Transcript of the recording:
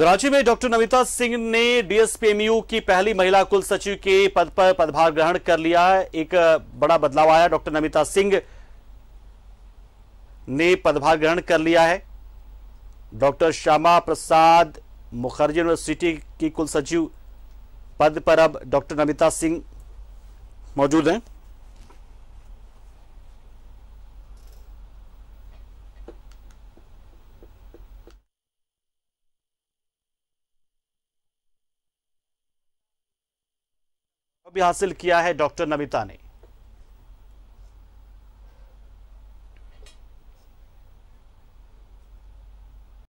रांची में डॉक्टर नमिता सिंह ने डीएसपीएमयू की पहली महिला कुल सचिव के पद पर पदभार ग्रहण कर लिया एक बड़ा बदलाव आया डॉक्टर नमिता सिंह ने पदभार ग्रहण कर लिया है डॉक्टर श्यामा प्रसाद मुखर्जी यूनिवर्सिटी की कुल सचिव पद पर अब डॉक्टर नमिता सिंह मौजूद हैं भी हासिल किया है डॉक्टर नमिता ने